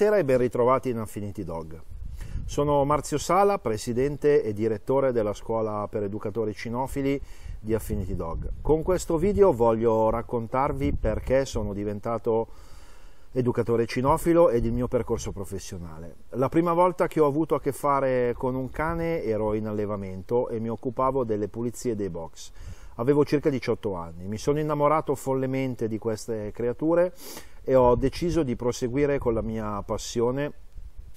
Buonasera e ben ritrovati in Affinity Dog. Sono Marzio Sala, presidente e direttore della scuola per educatori cinofili di Affinity Dog. Con questo video voglio raccontarvi perché sono diventato educatore cinofilo ed il mio percorso professionale. La prima volta che ho avuto a che fare con un cane ero in allevamento e mi occupavo delle pulizie dei box. Avevo circa 18 anni, mi sono innamorato follemente di queste creature e ho deciso di proseguire con la mia passione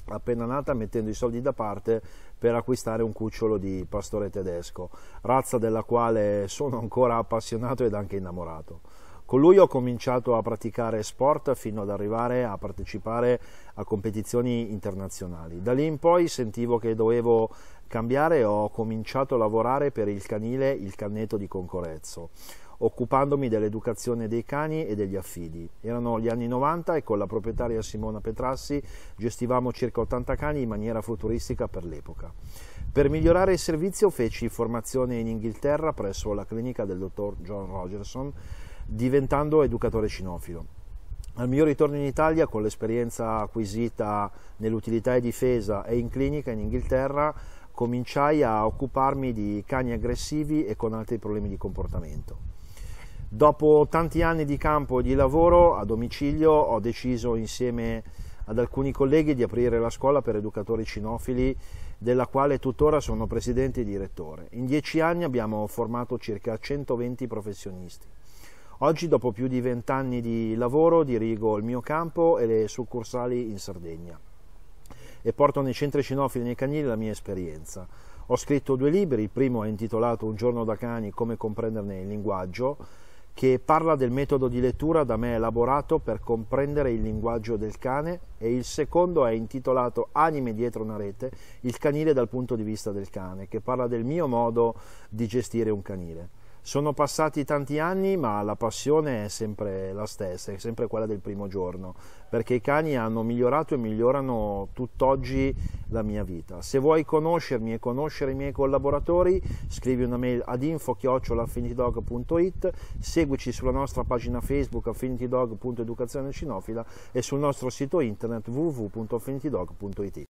appena nata mettendo i soldi da parte per acquistare un cucciolo di pastore tedesco, razza della quale sono ancora appassionato ed anche innamorato. Con lui ho cominciato a praticare sport fino ad arrivare a partecipare a competizioni internazionali. Da lì in poi sentivo che dovevo cambiare e ho cominciato a lavorare per il canile Il Canneto di Concorezzo occupandomi dell'educazione dei cani e degli affidi. Erano gli anni 90 e con la proprietaria Simona Petrassi gestivamo circa 80 cani in maniera futuristica per l'epoca. Per migliorare il servizio feci formazione in Inghilterra presso la clinica del dottor John Rogerson, diventando educatore cinofilo. Al mio ritorno in Italia, con l'esperienza acquisita nell'utilità e difesa e in clinica in Inghilterra, cominciai a occuparmi di cani aggressivi e con altri problemi di comportamento. Dopo tanti anni di campo e di lavoro a domicilio ho deciso insieme ad alcuni colleghi di aprire la scuola per educatori cinofili della quale tuttora sono presidente e direttore. In dieci anni abbiamo formato circa 120 professionisti. Oggi, dopo più di vent'anni di lavoro, dirigo il mio campo e le succursali in Sardegna e porto nei centri cinofili e nei canili la mia esperienza. Ho scritto due libri, il primo è intitolato Un giorno da cani, come comprenderne il linguaggio, che parla del metodo di lettura da me elaborato per comprendere il linguaggio del cane e il secondo è intitolato Anime dietro una rete, il canile dal punto di vista del cane, che parla del mio modo di gestire un canile. Sono passati tanti anni, ma la passione è sempre la stessa, è sempre quella del primo giorno, perché i cani hanno migliorato e migliorano tutt'oggi la mia vita. Se vuoi conoscermi e conoscere i miei collaboratori, scrivi una mail ad info-affinitydog.it, seguici sulla nostra pagina Facebook affinitydog.educazione cinofila e sul nostro sito internet www.affinitydog.it.